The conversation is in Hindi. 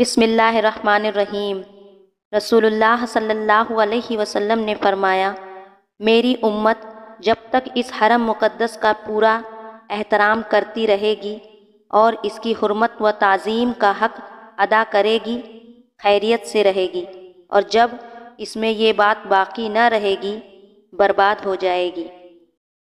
बिसमीम रसूलुल्लाह सल्लल्लाहु अलैहि वसल्लम ने फरमाया मेरी उम्मत जब तक इस हरम मुक़द्दस का पूरा एहतराम करती रहेगी और इसकी हरमत व तज़ीम का हक़ अदा करेगी खैरियत से रहेगी और जब इसमें ये बात बाकी न रहेगी बर्बाद हो जाएगी